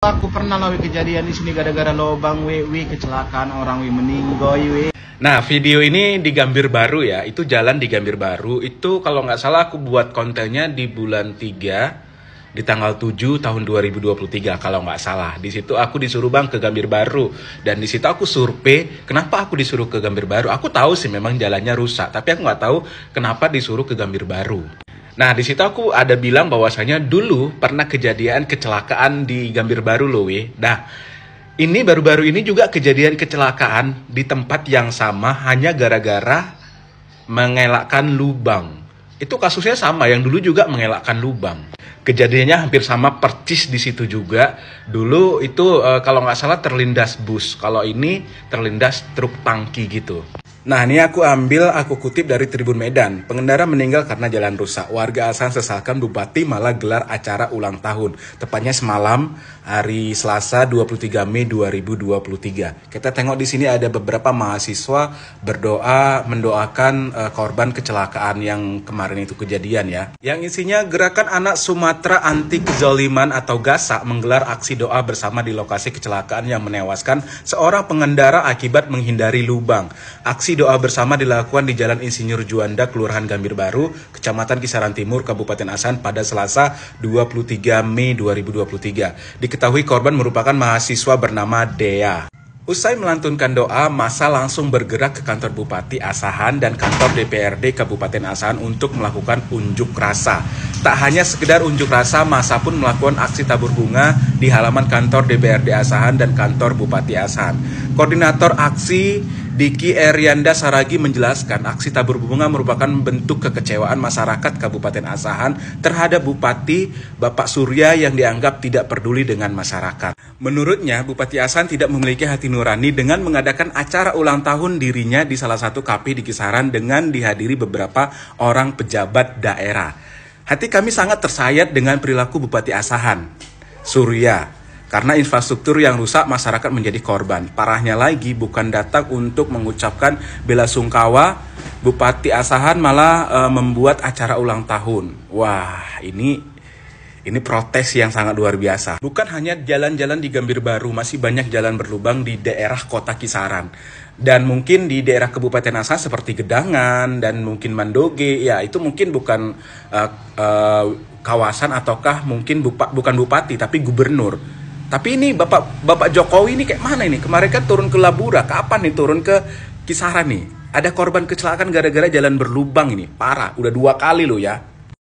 Aku pernah lawi kejadian di sini gara-gara lobang wewe kecelakaan orang we meninggoy we. Nah, video ini di Gambir Baru ya. Itu jalan di Gambir Baru. Itu kalau nggak salah aku buat kontennya di bulan 3 di tanggal 7 tahun 2023 kalau nggak salah. Di situ aku disuruh Bang ke Gambir Baru dan di situ aku survei kenapa aku disuruh ke Gambir Baru. Aku tahu sih memang jalannya rusak, tapi aku nggak tahu kenapa disuruh ke Gambir Baru. Nah, di situ aku ada bilang bahwasanya dulu pernah kejadian kecelakaan di Gambir Baru loh, weh. Nah, ini baru-baru ini juga kejadian kecelakaan di tempat yang sama hanya gara-gara mengelakkan lubang. Itu kasusnya sama yang dulu juga mengelakkan lubang. Kejadiannya hampir sama percis di situ juga. Dulu itu eh, kalau nggak salah terlindas bus, kalau ini terlindas truk tangki gitu. Nah, ini aku ambil, aku kutip dari Tribun Medan. Pengendara meninggal karena jalan rusak. Warga asal sesalkan Bupati malah gelar acara ulang tahun. Tepatnya semalam, hari Selasa 23 Mei 2023. Kita tengok di sini ada beberapa mahasiswa berdoa mendoakan uh, korban kecelakaan yang kemarin itu kejadian ya. Yang isinya gerakan anak Sumatera anti kezaliman atau GASA menggelar aksi doa bersama di lokasi kecelakaan yang menewaskan seorang pengendara akibat menghindari lubang. Aksi Aksi doa bersama dilakukan di Jalan Insinyur Juanda, Kelurahan Gambir Baru, Kecamatan Kisaran Timur, Kabupaten Asan pada Selasa 23 Mei 2023. Diketahui korban merupakan mahasiswa bernama Dea. Usai melantunkan doa, masa langsung bergerak ke kantor Bupati Asahan dan kantor DPRD Kabupaten Asahan untuk melakukan unjuk rasa. Tak hanya sekedar unjuk rasa, masa pun melakukan aksi tabur bunga di halaman kantor DPRD Asahan dan kantor Bupati Asahan. Koordinator aksi Diki Erianda Saragi menjelaskan aksi tabur bunga merupakan bentuk kekecewaan masyarakat Kabupaten Asahan terhadap Bupati Bapak Surya yang dianggap tidak peduli dengan masyarakat. Menurutnya, Bupati Asahan tidak memiliki hati nurani dengan mengadakan acara ulang tahun dirinya di salah satu KP di Kisaran dengan dihadiri beberapa orang pejabat daerah. Hati kami sangat tersayat dengan perilaku Bupati Asahan, Surya, karena infrastruktur yang rusak, masyarakat menjadi korban. Parahnya lagi, bukan datang untuk mengucapkan bela sungkawa, Bupati Asahan malah e, membuat acara ulang tahun. Wah, ini ini protes yang sangat luar biasa. Bukan hanya jalan-jalan di Gambir Baru, masih banyak jalan berlubang di daerah kota Kisaran. Dan mungkin di daerah Kabupaten Asahan seperti Gedangan dan mungkin Mandoge, ya itu mungkin bukan uh, uh, kawasan ataukah mungkin bupa, bukan bupati tapi gubernur tapi ini Bapak Bapak Jokowi ini kayak mana ini? Kemarin kan turun ke Labura, kapan nih turun ke Kisaran nih? Ada korban kecelakaan gara-gara jalan berlubang ini, parah. Udah dua kali loh ya.